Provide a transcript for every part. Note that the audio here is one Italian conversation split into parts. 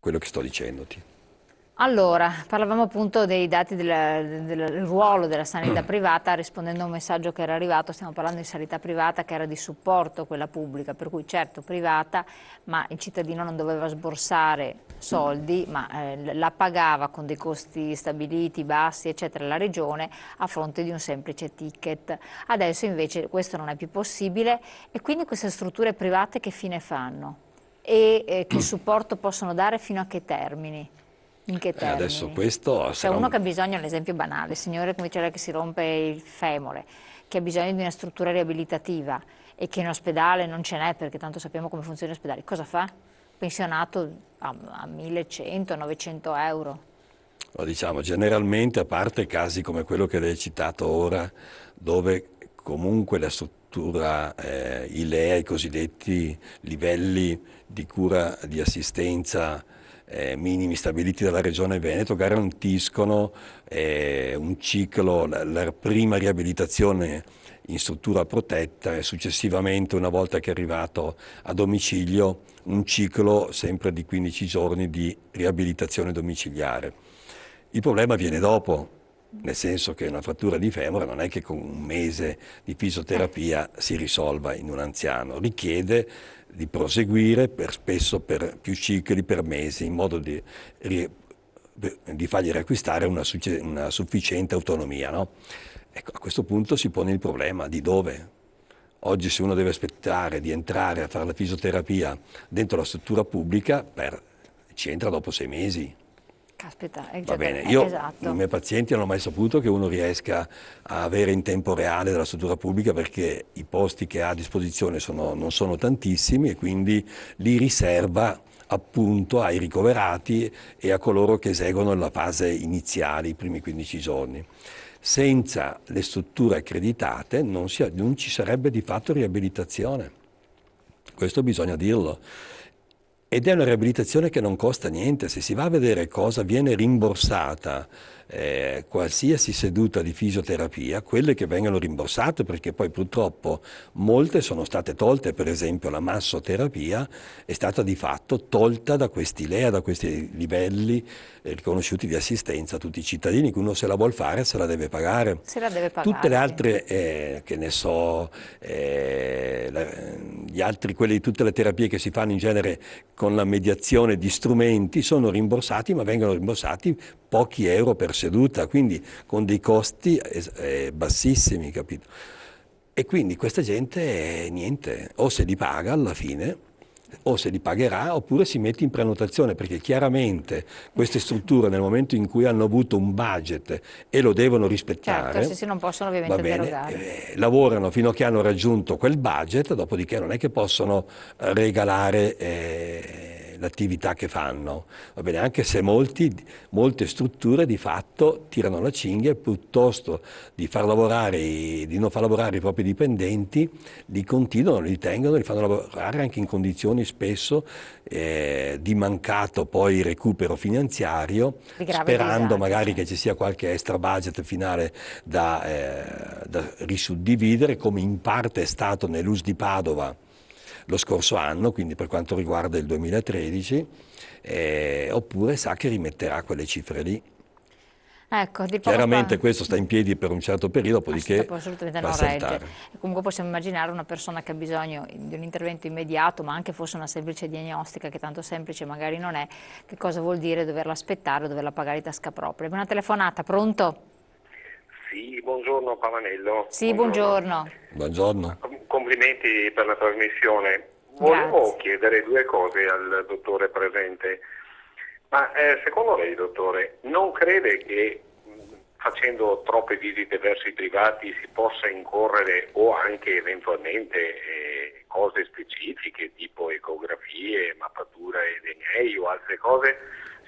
quello che sto dicendoti. Allora, parlavamo appunto dei dati del, del, ruolo della sanità privata, rispondendo a un messaggio che era arrivato, stiamo parlando di sanità privata che era di supporto a quella pubblica, per cui certo privata, ma il cittadino non doveva sborsare soldi, ma eh, la pagava con dei costi stabiliti, bassi, eccetera, la regione a fronte di un semplice ticket. Adesso invece questo non è più possibile e quindi queste strutture private che fine fanno? e eh, che supporto possono dare fino a che termini? In che termini? Eh adesso questo C'è sarà... uno che ha bisogno, un esempio banale, signore come diceva che si rompe il femore, che ha bisogno di una struttura riabilitativa e che in ospedale non ce n'è perché tanto sappiamo come funziona l'ospedale, cosa fa? Pensionato a, a 1100, 900 euro. Ma diciamo generalmente, a parte casi come quello che lei ha citato ora, dove comunque la struttura struttura eh, i LEA, i cosiddetti livelli di cura di assistenza eh, minimi stabiliti dalla Regione Veneto garantiscono eh, un ciclo, la, la, prima riabilitazione in struttura protetta e successivamente una volta che è arrivato a domicilio un ciclo sempre di 15 giorni di riabilitazione domiciliare. Il problema viene dopo, nel senso che una frattura di femore non è che con un mese di fisioterapia si risolva in un anziano, richiede di proseguire per, spesso per più cicli, per mesi, in modo di, di fargli riacquistare una, una sufficiente autonomia. No? Ecco, a questo punto si pone il problema di dove. Oggi se uno deve aspettare di entrare a fare la fisioterapia dentro la struttura pubblica, per, ci entra dopo sei mesi, Caspita, è Va bene, io, esatto. i miei pazienti non hanno mai saputo che uno riesca a avere in tempo reale della struttura pubblica perché i posti che ha a disposizione sono, non sono tantissimi e quindi li riserva appunto ai ricoverati e a coloro che eseguono la fase iniziale, i primi 15 giorni. Senza le strutture accreditate non, si, non ci sarebbe di fatto riabilitazione. Questo bisogna dirlo ed è una riabilitazione che non costa niente, se si va a vedere cosa viene rimborsata eh, qualsiasi seduta di fisioterapia, quelle che vengono rimborsate perché poi purtroppo molte sono state tolte, per esempio la massoterapia è stata di fatto tolta da questi LEA, da questi livelli eh, riconosciuti di assistenza a tutti i cittadini, che uno se la vuol fare se la deve pagare. La deve pagare. Tutte le altre, eh, che ne so, eh, la, altri, quelle di tutte le terapie che si fanno in genere con la mediazione di strumenti, sono rimborsati, ma vengono rimborsati pochi euro per seduta, quindi con dei costi eh, bassissimi, capito? E quindi questa gente, eh, niente, o se li paga alla fine, o se li pagherà oppure si mette in prenotazione perché chiaramente queste strutture nel momento in cui hanno avuto un budget e lo devono rispettare certo, sì, non possono ovviamente bene, eh, lavorano fino a che hanno raggiunto quel budget dopodiché non è che possono eh, regalare eh, l'attività che fanno, bene, anche se molti, molte strutture di fatto tirano la cinghia piuttosto di, far lavorare, di non far lavorare i propri dipendenti, li continuano, li tengono, li fanno lavorare anche in condizioni spesso eh, di mancato poi recupero finanziario, sperando magari che ci sia qualche extra budget finale da, eh, da risuddividere come in parte è stato nell'US di Padova lo scorso anno, quindi per quanto riguarda il 2013, eh, oppure sa che rimetterà quelle cifre lì. Ecco, Chiaramente qua... questo sta in piedi per un certo periodo, ah, dopodiché assolutamente non regge. Comunque possiamo immaginare una persona che ha bisogno di un intervento immediato, ma anche fosse una semplice diagnostica, che tanto semplice magari non è, che cosa vuol dire doverla aspettare o doverla pagare di tasca propria. Una telefonata, pronto? Sì, buongiorno Pavanello. Sì, buongiorno. Buongiorno. Complimenti per la trasmissione. Volevo Grazie. chiedere due cose al dottore presente. Ma eh, secondo lei, dottore, non crede che facendo troppe visite verso i privati si possa incorrere o anche eventualmente eh, cose specifiche tipo ecografie, mappatura EDNEI o altre cose,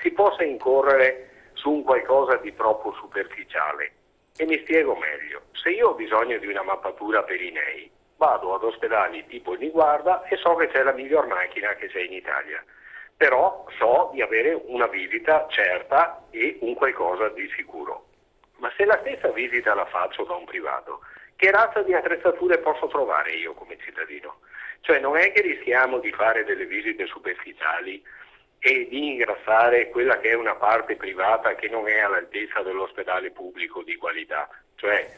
si possa incorrere su un qualcosa di troppo superficiale. E mi spiego meglio. Se io ho bisogno di una mappatura per i nei, vado ad ospedali tipo Niguarda e so che c'è la miglior macchina che c'è in Italia. Però so di avere una visita certa e un qualcosa di sicuro. Ma se la stessa visita la faccio da un privato, che razza di attrezzature posso trovare io come cittadino? Cioè non è che rischiamo di fare delle visite superficiali e di ingrassare quella che è una parte privata che non è all'altezza dell'ospedale pubblico di qualità. Cioè,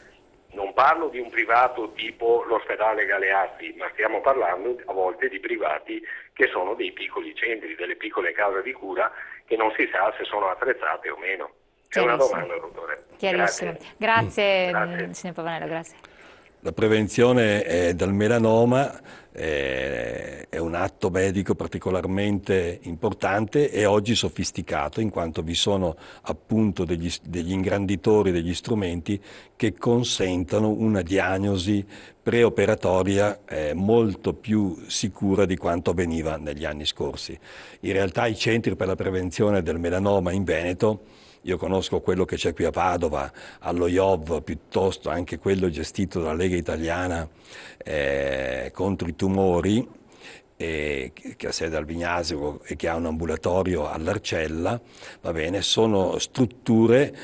non parlo di un privato tipo l'ospedale Galeazzi, ma stiamo parlando a volte di privati che sono dei piccoli centri, delle piccole case di cura che non si sa se sono attrezzate o meno. È una domanda, dottore. Chiarissimo. Grazie, grazie, grazie. signor Pavanello, grazie. La prevenzione è dal melanoma eh, è un atto medico particolarmente importante e oggi sofisticato in quanto vi sono appunto degli, degli ingranditori degli strumenti che consentono una diagnosi preoperatoria eh, molto più sicura di quanto avveniva negli anni scorsi. In realtà i centri per la prevenzione del melanoma in Veneto io conosco quello che c'è qui a Padova, allo IOV, piuttosto anche quello gestito dalla Lega Italiana eh, contro i tumori, eh, che ha sede al Vignasio e che ha un ambulatorio all'Arcella, va bene, sono strutture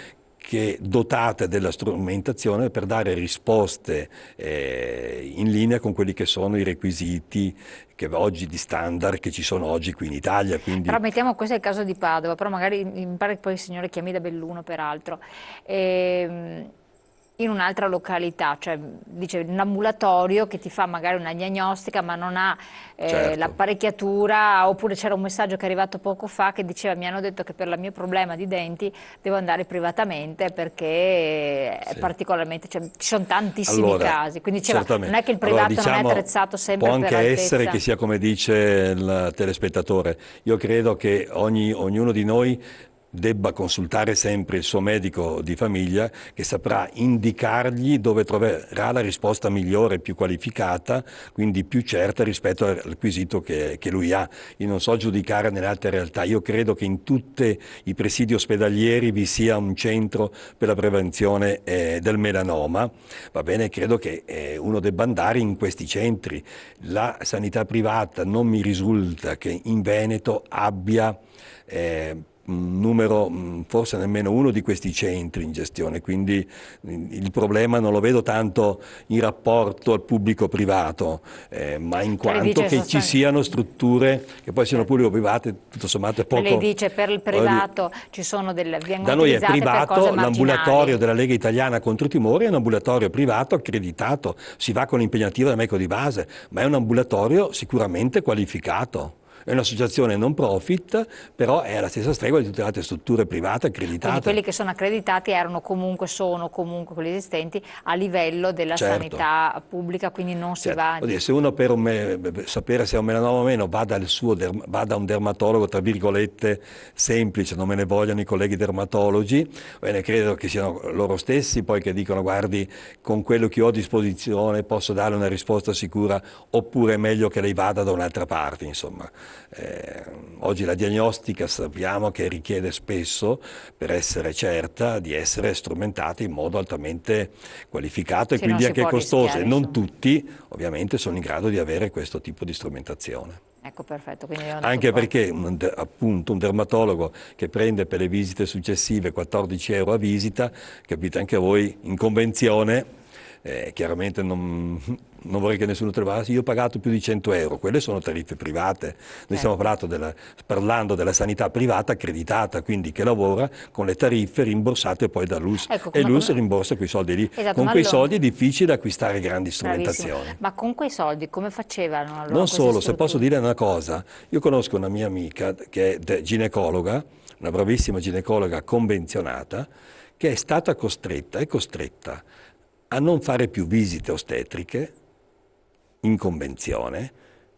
che dotate della strumentazione per dare risposte eh, in linea con quelli che sono i requisiti che oggi di standard che ci sono oggi qui in Italia. Quindi... Però mettiamo questo è il caso di Padova, però magari mi pare che poi il signore chiami da Belluno peraltro. Ehm in un'altra località, cioè dice un ambulatorio che ti fa magari una diagnostica ma non ha eh, certo. l'apparecchiatura, oppure c'era un messaggio che è arrivato poco fa che diceva mi hanno detto che per il mio problema di denti devo andare privatamente perché sì. è particolarmente, cioè, ci sono tantissimi allora, casi, quindi diceva, non è che il privato allora, diciamo, non è diciamo, attrezzato sempre per Può anche essere che sia come dice il telespettatore, io credo che ogni, ognuno di noi debba consultare sempre il suo medico di famiglia che saprà indicargli dove troverà la risposta migliore, più qualificata, quindi più certa rispetto al quesito che, che lui ha. Io non so giudicare nelle altre realtà, io credo che in tutti i presidi ospedalieri vi sia un centro per la prevenzione eh, del melanoma, va bene, credo che eh, uno debba andare in questi centri. La sanità privata non mi risulta che in Veneto abbia eh, un numero, mm, forse nemmeno uno di questi centri in gestione, quindi mm, il problema non lo vedo tanto in rapporto al pubblico privato, eh, ma in quanto che ci siano strutture che poi siano pubbliche o private, tutto sommato è poco... Lei dice per il privato ci sono delle... Da noi è privato, l'ambulatorio della Lega Italiana contro i tumori è un ambulatorio privato accreditato, si va con l'impegnativa del medico di base, ma è un ambulatorio sicuramente qualificato. È un'associazione non profit, però è alla stessa stregua di tutte le altre strutture private accreditate. Quindi quelli che sono accreditati erano comunque, sono comunque quelli esistenti a livello della certo. sanità pubblica, quindi non certo. si cioè, va... Oddio, se uno per, me, sapere se è un melanoma o meno va da un dermatologo, tra virgolette, semplice, non me ne vogliono i colleghi dermatologi, bene, credo che siano loro stessi poi che dicono guardi con quello che ho a disposizione posso dare una risposta sicura oppure è meglio che lei vada da un'altra parte, insomma. Eh, oggi la diagnostica sappiamo che richiede spesso, per essere certa, di essere strumentata in modo altamente qualificato e Se quindi anche costoso. E non tutti ovviamente sono in grado di avere questo tipo di strumentazione. Ecco, perfetto. Anche perché un, appunto un dermatologo che prende per le visite successive 14 euro a visita, capite anche voi, in convenzione eh, chiaramente non, non, vorrei che nessuno trovasse, io ho pagato più di 100 euro, quelle sono tariffe private, noi certo. stiamo della, parlando della sanità privata accreditata, quindi che lavora con le tariffe rimborsate poi dall'US ecco, e l'US come... rimborsa quei soldi lì, esatto, con quei allora... soldi è difficile acquistare grandi strumentazioni. Bravissimo. Ma con quei soldi come facevano allora? Non solo, strutture? se posso dire una cosa, io conosco una mia amica che è ginecologa, una bravissima ginecologa convenzionata, che è stata costretta, è costretta a non fare più visite ostetriche in convenzione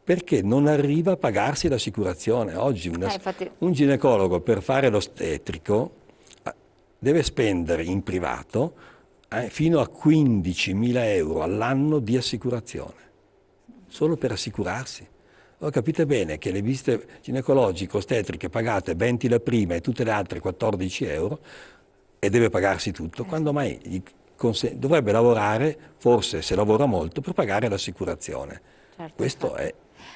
perché non arriva a pagarsi l'assicurazione. Oggi una, eh, infatti... un ginecologo per fare l'ostetrico ah, deve spendere in privato eh, fino a 15.000 euro all'anno di assicurazione, solo per assicurarsi. Oh, capite bene che le visite ginecologiche ostetriche pagate 20 la prima e tutte le altre 14 euro e deve pagarsi tutto, eh, quando mai dovrebbe lavorare, forse se lavora molto, per pagare l'assicurazione. Certo, Questo certo. è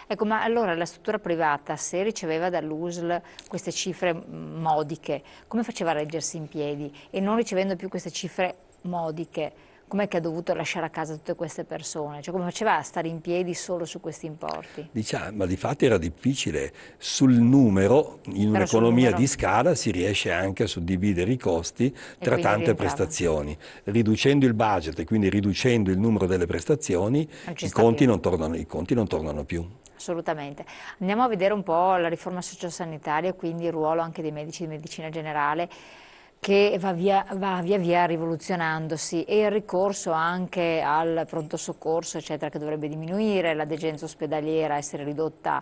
Ecco, ma allora la struttura privata, se riceveva dall'USL queste cifre modiche, come faceva a reggersi in piedi? E non ricevendo più queste cifre modiche, com'è che ha dovuto lasciare a casa tutte queste persone? Cioè, come faceva a stare in piedi solo su questi importi? Diciamo, ma di fatto era difficile. Sul numero, in un'economia di scala, si riesce anche a suddividere i costi tra tante prestazioni. Riducendo il budget e quindi riducendo il numero delle prestazioni, ah, i conti, tornano, i conti non tornano più. Assolutamente. Andiamo a vedere un po' la riforma sociosanitaria, quindi il ruolo anche dei medici di medicina generale che va via, va via, via rivoluzionandosi e il ricorso anche al pronto soccorso, eccetera, che dovrebbe diminuire, la degenza ospedaliera essere ridotta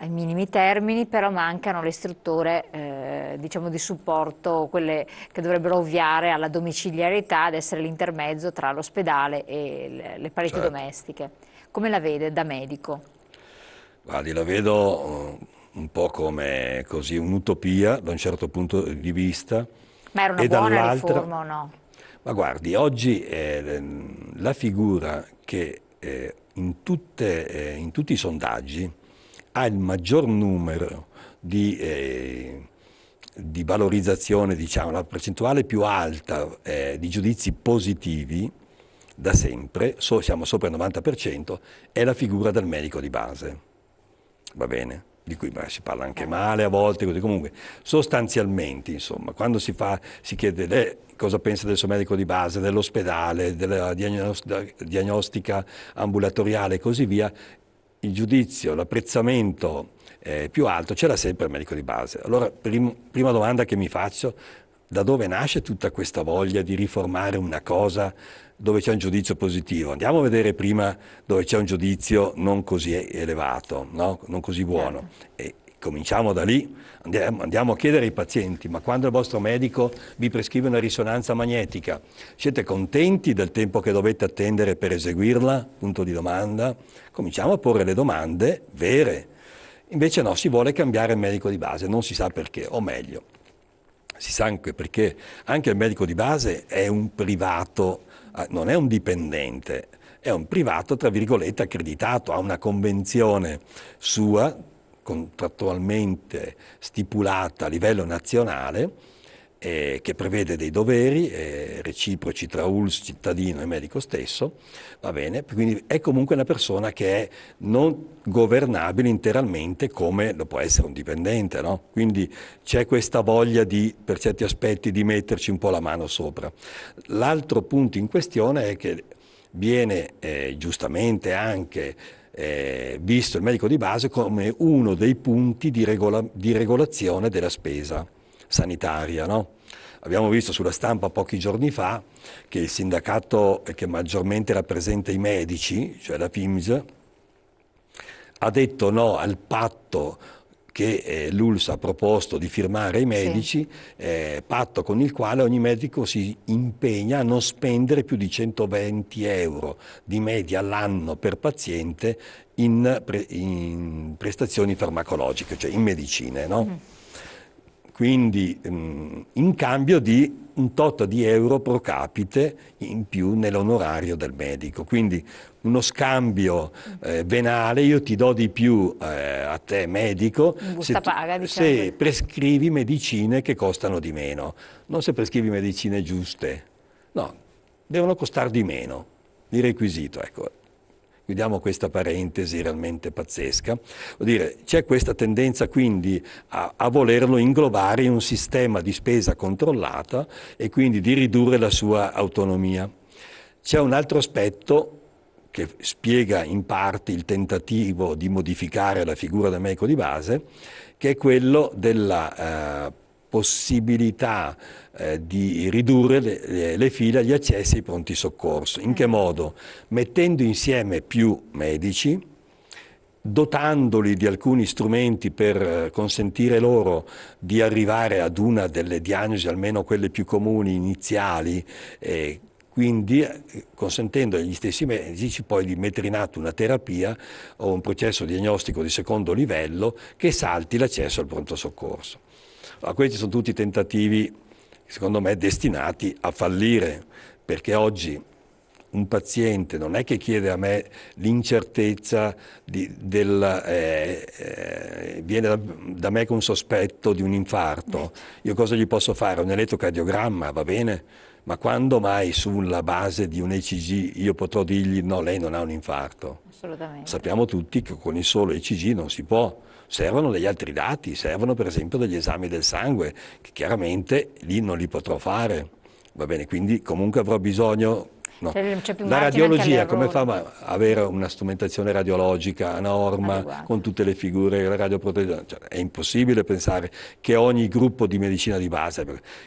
ai minimi termini, però mancano le strutture eh, diciamo di supporto, quelle che dovrebbero ovviare alla domiciliarità ad essere l'intermezzo tra l'ospedale e le, le pareti certo. domestiche. Come la vede da medico? Guardi, la vedo eh, un po' come un'utopia da un certo punto di vista, ma era una e buona riforma o no? Ma guardi, oggi eh, la figura che eh, in, tutte, eh, in, tutti i sondaggi ha il maggior numero di, eh, di valorizzazione, diciamo, la percentuale più alta eh, di giudizi positivi da sempre, so, siamo sopra il 90%, è la figura del medico di base. Va bene? di cui beh, si parla anche male a volte, così. comunque sostanzialmente insomma, quando si, fa, si chiede lei eh, cosa pensa del suo medico di base, dell'ospedale, della diagnostica ambulatoriale e così via, il giudizio, l'apprezzamento eh, più alto c'era sempre il medico di base. Allora prim prima domanda che mi faccio, da dove nasce tutta questa voglia di riformare una cosa dove c'è un giudizio positivo? Andiamo a vedere prima dove c'è un giudizio non così elevato, no? non così buono. Certo. E cominciamo da lì, andiamo, andiamo, a chiedere ai pazienti, ma quando il vostro medico vi prescrive una risonanza magnetica, siete contenti del tempo che dovete attendere per eseguirla? Punto di domanda. Cominciamo a porre le domande vere. Invece no, si vuole cambiare il medico di base, non si sa perché, o meglio, si sa anche perché anche il medico di base è un privato, eh, non è un dipendente, è un privato, tra virgolette, accreditato, ha una convenzione sua, contrattualmente stipulata a livello nazionale, eh, che prevede dei doveri eh, reciproci tra ULS, cittadino e medico stesso, va bene? Quindi è comunque una persona che è non governabile interamente come lo può essere un dipendente, no? Quindi c'è questa voglia di, per certi aspetti, di metterci un po' la mano sopra. L'altro punto in questione è che viene eh, giustamente anche eh, visto il medico di base come uno dei punti di, regola- di regolazione della spesa sanitaria. No? Abbiamo visto sulla stampa pochi giorni fa che il sindacato eh, che maggiormente rappresenta i medici, cioè la PIMS, ha detto no al patto che eh, l'ULS ha proposto di firmare ai medici, sì. eh, patto con il quale ogni medico si impegna a non spendere più di 120 euro di media all'anno per paziente in, pre in prestazioni farmacologiche, cioè in medicine. No? Mm quindi mh, mm, in cambio di un tot di euro pro capite in più nell'onorario del medico. Quindi uno scambio eh, venale, io ti do di più eh, a te medico se, tu, paga, diciamo. se prescrivi medicine che costano di meno, non se prescrivi medicine giuste, no, devono costare di meno, di requisito. Ecco chiudiamo questa parentesi realmente pazzesca, dire, c'è questa tendenza quindi a, a, volerlo inglobare in un sistema di spesa controllata e quindi di ridurre la sua autonomia. C'è un altro aspetto che spiega in parte il tentativo di modificare la figura del medico di base, che è quello della eh, possibilità eh, di ridurre le, le, le, file agli accessi ai pronti soccorso. In che mm. modo? Mettendo insieme più medici, dotandoli di alcuni strumenti per eh, consentire loro di arrivare ad una delle diagnosi, almeno quelle più comuni, iniziali, eh, quindi consentendo agli stessi medici poi di mettere in atto una terapia o un processo diagnostico di secondo livello che salti l'accesso al pronto soccorso. Allora, questi sono tutti tentativi, secondo me, destinati a fallire, perché oggi un paziente non è che chiede a me l'incertezza del... Eh, eh, viene da, da, me con sospetto di un infarto, io cosa gli posso fare? Un elettrocardiogramma, va bene? Ma quando mai sulla base di un ECG io potrò dirgli no, lei non ha un infarto? Assolutamente. Sappiamo tutti che con il solo ECG non si può servono degli altri dati, servono per esempio degli esami del sangue, che chiaramente lì non li potrò fare. Va bene, quindi comunque avrò bisogno No. La radiologia come fa a avere una strumentazione radiologica a norma Adeguato. con tutte le figure radioprotettive? Cioè, è impossibile pensare che ogni gruppo di medicina di base,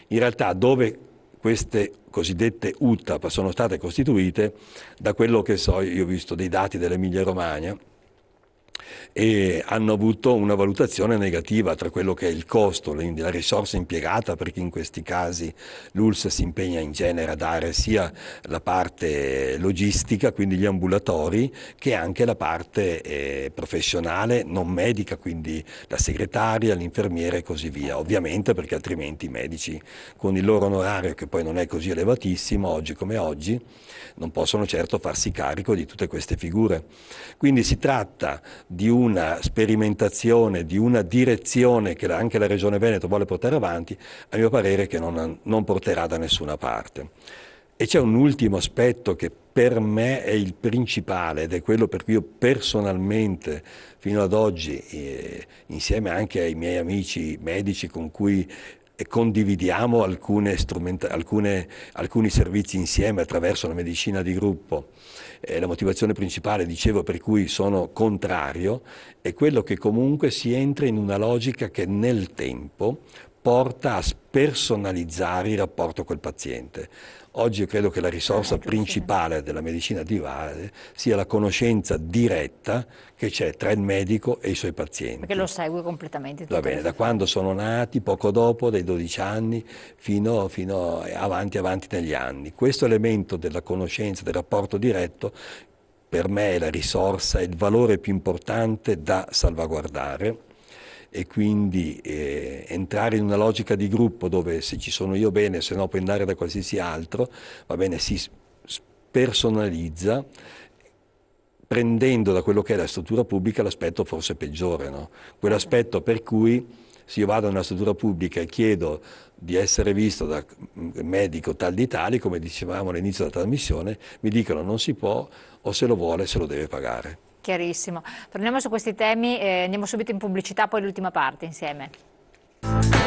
in realtà dove queste cosiddette UTAP sono state costituite, da quello che so, io ho visto dei dati dell'Emilia Romagna, e hanno avuto una valutazione negativa tra quello che è il costo, la risorsa impiegata, perché in questi casi l'ULS si impegna in genere a dare sia la parte logistica, quindi gli ambulatori, che anche la parte eh, professionale non medica, quindi la segretaria, l'infermiere e così via. Ovviamente perché altrimenti i medici con il loro onorario, che poi non è così elevatissimo oggi come oggi, non possono certo farsi carico di tutte queste figure. Quindi si tratta di una sperimentazione, di una direzione che anche la Regione Veneto vuole portare avanti, a mio parere che non, non porterà da nessuna parte. E c'è un ultimo aspetto che per me è il principale ed è quello per cui io personalmente fino ad oggi, eh, insieme anche ai miei amici medici con cui condividiamo alcune alcune, alcuni servizi insieme attraverso la medicina di gruppo. Eh, la motivazione principale, dicevo, per cui sono contrario è quello che comunque si entra in una logica che nel tempo porta a spersonalizzare il rapporto col paziente. Oggi io credo che la risorsa ah, ecco, principale della medicina di base sia la conoscenza diretta che c'è tra il medico e i suoi pazienti. Perché lo segue completamente. Va bene, da quando sono nati, poco dopo, dai 12 anni, fino, fino eh, avanti avanti negli anni. Questo elemento della conoscenza, del rapporto diretto, per me è la risorsa, è il valore più importante da salvaguardare e quindi eh, entrare in una logica di gruppo dove se ci sono io bene, se no puoi andare da qualsiasi altro, va bene, si spersonalizza prendendo da quello che è la struttura pubblica l'aspetto forse peggiore, no? quell'aspetto per cui se io vado in una struttura pubblica e chiedo di essere visto da mm, medico tal di tali, come dicevamo all'inizio della trasmissione, mi dicono non si può o se lo vuole se lo deve pagare. Chiarissimo. Torniamo su questi temi, eh, andiamo subito in pubblicità, poi l'ultima parte insieme.